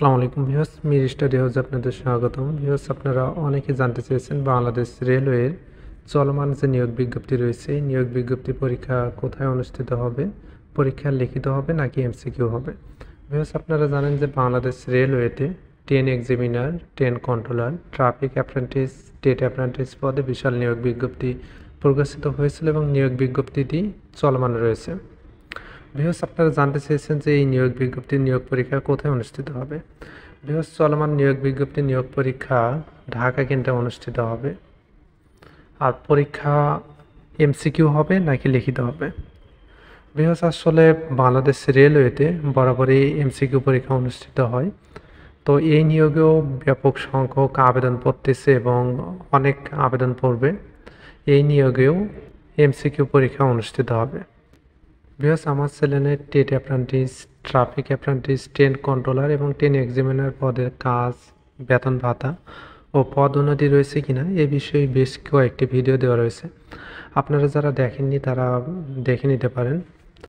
আসসালামু আলাইকুম viewers Mir study আপনাদের স্বাগতম ভিউয়ার্স আপনারা অনেকে জানতে চেয়েছেন বাংলাদেশ রেলওয়ের চলমান যে নিয়োগ বিজ্ঞপ্তি রয়েছে এই নিয়োগ বিজ্ঞপ্তি পরীক্ষা কোথায় অনুষ্ঠিত হবে পরীক্ষা লিখিত হবে নাকি এমসিকিউ হবে ভিউয়ার্স আপনারা জানেন যে বাংলাদেশ রেলওয়েতে train examiner train controller traffic apprentice state apprentice পদে বিশাল নিয়োগ বিজ্ঞপ্তি প্রকাশিত হয়েছিল এবং নিয়োগ বিজ্ঞপ্তিটি চলমান রয়েছে বৃহস্প আপনারা জানতে চেয়েছেন যে এই নিয়োগ বিজ্ঞপ্তি নিয়োগ পরীক্ষা কোথায় অনুষ্ঠিত হবে বৃহস্প চলমান নিয়োগ বিজ্ঞপ্তি নিয়োগ পরীক্ষা ঢাকা কেন্দ্রে অনুষ্ঠিত হবে আর পরীক্ষা এমসিকিউ হবে নাকি লিখিত হবে বৃহস্প আসলে বাংলাদেশ রেলওয়েতে বরাবরই এমসিকিউ পরীক্ষা অনুষ্ঠিত হয় তো এই নিয়োগেও ব্যাপক সংখ্যক আবেদন পড়তেছে এবং অনেক আবেদন পড়বে এই নিয়োগেও এমসিকিউ পরীক্ষা অনুষ্ঠিত হবে ভিওস আমার চ্যানেলে টেট apprentice traffic apprentice train controller এবং ট্রেন এক্সামিনার পদের কাজ বেতন ভাতা ও পদ উন্নতি রয়েছে কিনা এ বিষয়ে বেশ কয়েকটি ভিডিও দেওয়া রয়েছে আপনারা যারা দেখেননি তারা দেখে নিতে পারেন